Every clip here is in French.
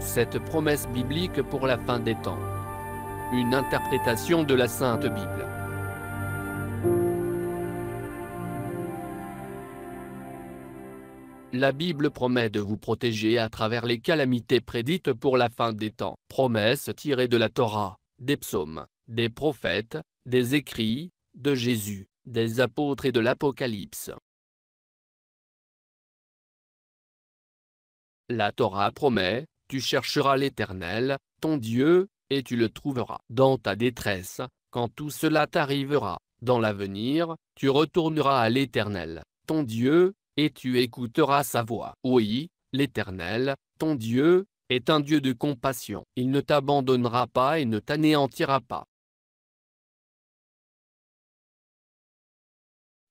cette promesse biblique pour la fin des temps. Une interprétation de la Sainte Bible. La Bible promet de vous protéger à travers les calamités prédites pour la fin des temps. Promesse tirées de la Torah, des psaumes, des prophètes, des écrits, de Jésus, des apôtres et de l'Apocalypse. La Torah promet, tu chercheras l'Éternel, ton Dieu, et tu le trouveras. Dans ta détresse, quand tout cela t'arrivera, dans l'avenir, tu retourneras à l'Éternel, ton Dieu, et tu écouteras sa voix. Oui, l'Éternel, ton Dieu, est un Dieu de compassion. Il ne t'abandonnera pas et ne t'anéantira pas.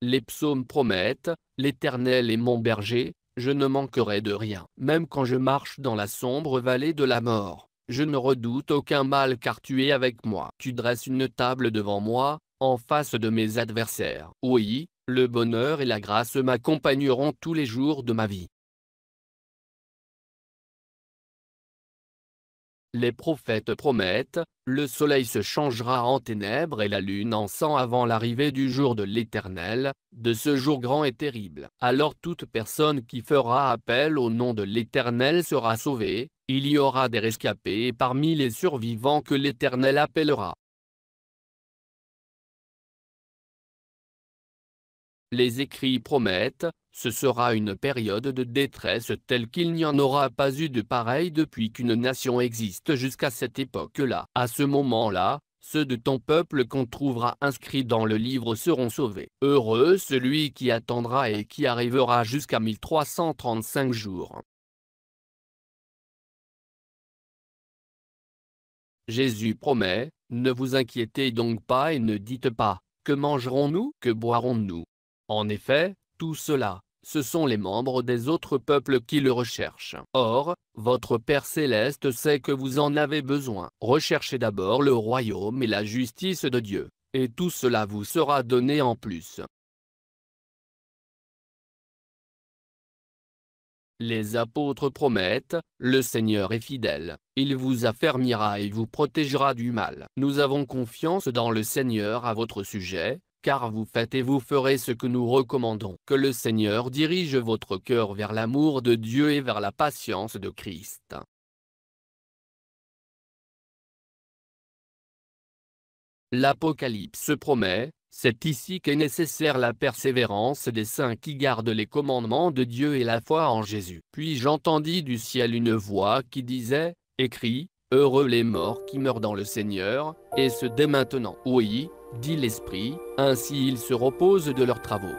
Les psaumes promettent, L'Éternel est mon berger, je ne manquerai de rien. Même quand je marche dans la sombre vallée de la mort, je ne redoute aucun mal car tu es avec moi. Tu dresses une table devant moi, en face de mes adversaires. Oui, le bonheur et la grâce m'accompagneront tous les jours de ma vie. Les prophètes promettent, le soleil se changera en ténèbres et la lune en sang avant l'arrivée du jour de l'Éternel, de ce jour grand et terrible. Alors toute personne qui fera appel au nom de l'Éternel sera sauvée, il y aura des rescapés parmi les survivants que l'Éternel appellera. Les écrits promettent, ce sera une période de détresse telle qu'il n'y en aura pas eu de pareil depuis qu'une nation existe jusqu'à cette époque-là. À ce moment-là, ceux de ton peuple qu'on trouvera inscrits dans le livre seront sauvés. Heureux celui qui attendra et qui arrivera jusqu'à 1335 jours. Jésus promet, ne vous inquiétez donc pas et ne dites pas, que mangerons-nous, que boirons-nous En effet, tout cela, ce sont les membres des autres peuples qui le recherchent. Or, votre Père céleste sait que vous en avez besoin. Recherchez d'abord le royaume et la justice de Dieu, et tout cela vous sera donné en plus. Les apôtres promettent, le Seigneur est fidèle, il vous affermira et vous protégera du mal. Nous avons confiance dans le Seigneur à votre sujet, car vous faites et vous ferez ce que nous recommandons. Que le Seigneur dirige votre cœur vers l'amour de Dieu et vers la patience de Christ. L'Apocalypse promet, c'est ici qu'est nécessaire la persévérance des saints qui gardent les commandements de Dieu et la foi en Jésus. Puis j'entendis du ciel une voix qui disait, Écris, heureux les morts qui meurent dans le Seigneur, et ce dès maintenant. Oui, dit l'Esprit, ainsi ils se reposent de leurs travaux.